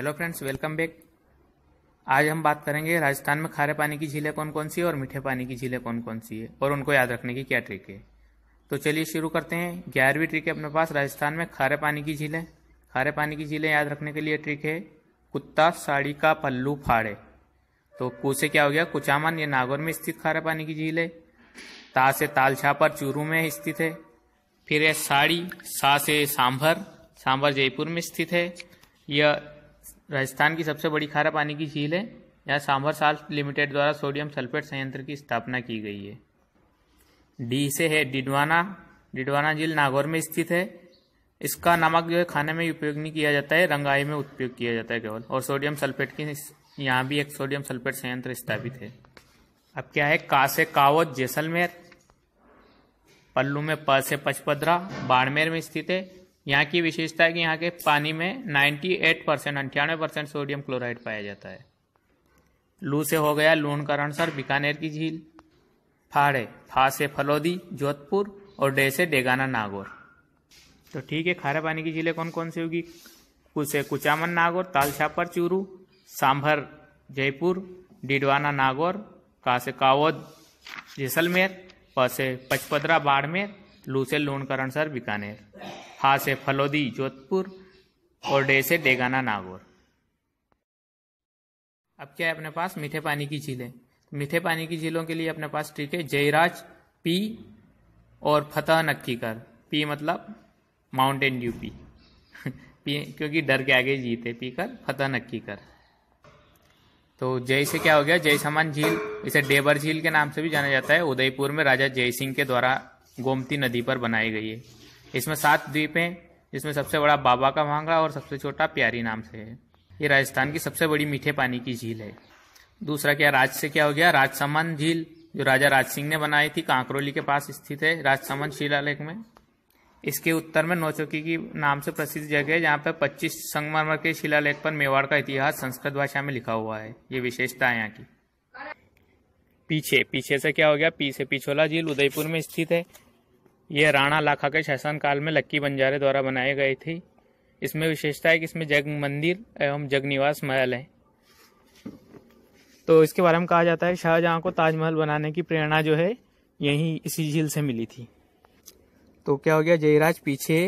hello friends welcome back आज हम बात करेंगे राजस्थान में खारे पानी की झीलें कौन कौन सी है और मीठे पानी की झीलें कौन कौन सी है और उनको याद रखने की क्या ट्रिक है तो चलिए शुरू करते हैं ग्यारहवीं ट्रिक है अपने पास राजस्थान में खारे पानी की झीलें खारे पानी की झीलें याद रखने के लिए ट्रिक है कुत्ता साड़ी का पल्लू फाड़े तो कू से क्या हो गया कुचामन ये नागौर में स्थित खारे पानी की झील है ता से तालछापर चूरू में स्थित है फिर है साड़ी सा से सांभर सांभर जयपुर में स्थित है यह राजस्थान की सबसे बड़ी खारा पानी की झील है यहाँ सांभर साल्ट लिमिटेड द्वारा सोडियम सल्फेट संयंत्र की स्थापना की गई है डी से है डिडवाना डिडवाना झील नागौर में स्थित है इसका नमक जो है खाने में उपयोग नहीं किया जाता है रंगाई में उपयोग किया जाता है केवल और सोडियम सल्फेट की यहाँ भी एक सोडियम सल्फेट संयंत्र स्थापित है अब क्या है का से कावत जैसलमेर पल्लू में प से पचपदरा बाड़मेर में स्थित है यहाँ की विशेषता है कि यहाँ के पानी में 98 परसेंट अंठानवे परसेंट सोडियम क्लोराइड पाया जाता है लू से हो गया लून का रणसर बीकानेर की झील फाड़े फा से फलौदी जोधपुर और डे से डेगाना नागौर तो ठीक है खारे पानी की झीलें कौन कौन सी होगी कुसे कुचामन नागौर तालछापर चूरू सांभर जयपुर डिडवाना नागौर का से कावद जैसलमेर प से पचपदरा बाड़मेर लू से लूणकरणसर बीकानेर हा से फलोदी जोधपुर और डे से डेगाना नागौर अब क्या है अपने पास मीठे पानी की झीलें मीठे पानी की झीलों के लिए अपने पास ठीक है जयराज पी और फतेह नक्कीकर पी मतलब माउंटेन ड्यू पी पी क्योंकि डर के आगे जीते पी कर फतेह नक्की कर तो जय से क्या हो गया जय समान झील इसे डेबर झील के नाम से भी जाना जाता है उदयपुर में राजा जय सिंह के द्वारा गोमती नदी पर बनाई गई है इसमें सात द्वीप हैं जिसमें सबसे बड़ा बाबा का भांगा और सबसे छोटा प्यारी नाम से है ये राजस्थान की सबसे बड़ी मीठे पानी की झील है दूसरा क्या राज से क्या हो गया राजसमंद झील जो राजा राज सिंह ने बनाई थी कांकरोली के पास स्थित है राजसमंद शिलालेख में इसके उत्तर में नौचौकी की नाम से प्रसिद्ध जगह है जहाँ पर 25 संगमरमर के शिलालेख पर मेवाड़ का इतिहास संस्कृत भाषा में लिखा हुआ है ये विशेषता है यहाँ की पीछे पीछे से क्या हो गया पीछे पिछोला झील उदयपुर में स्थित है यह राणा लाखा के शासनकाल में लक्की बंजारे द्वारा बनाई गई थी इसमें विशेषता है कि इसमें जग मंदिर एवं जगनिवास महल है तो इसके बारे में कहा जाता है शाहजहां को ताजमहल बनाने की प्रेरणा जो है यहीं इसी झील से मिली थी तो क्या हो गया जयराज पीछे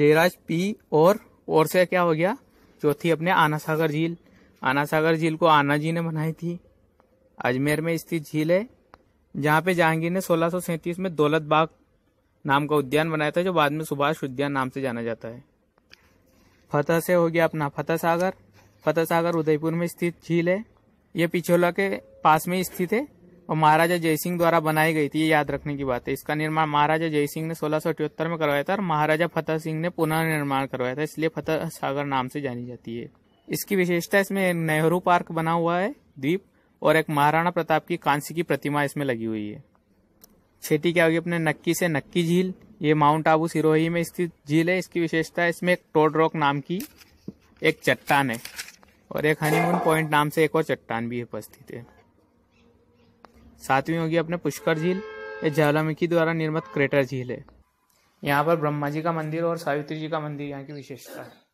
जयराज पी और और से क्या हो गया चौथी अपने आना सागर झील आना सागर झील को आना जी ने बनाई थी अजमेर में स्थित झील है जहाँ पे जहांगीर ने सोलह में दौलत बाग नाम का उद्यान बनाया था जो बाद में सुभाष उद्यान नाम से जाना जाता है फतेह से हो गया अपना फतेह सागर फतेह सागर उदयपुर में स्थित झील है ये पिछोला के पास में स्थित है और महाराजा जयसिंह द्वारा बनाई गई थी ये याद रखने की बात है इसका निर्माण महाराजा जयसिंह ने सोलह में करवाया था और महाराजा फतेह सिंह ने पुनः निर्माण करवाया था इसलिए फतेह सागर नाम से जानी जाती है इसकी विशेषता इसमें नेहरू पार्क बना हुआ है द्वीप और एक महाराणा प्रताप की कांसी की प्रतिमा इसमें लगी हुई है छेटी क्या होगी अपने नक्की से नक्की झील ये माउंट आबू सिरोही में स्थित झील है इसकी विशेषता है इसमें एक टोड रॉक नाम की एक चट्टान है और एक हनीमून पॉइंट नाम से एक और चट्टान भी उपस्थित है सातवीं होगी अपने पुष्कर झील ये ज्वालामुखी द्वारा निर्मित क्रेटर झील है यहाँ पर ब्रह्मा जी का मंदिर और सावित्री जी का मंदिर यहाँ की विशेषता है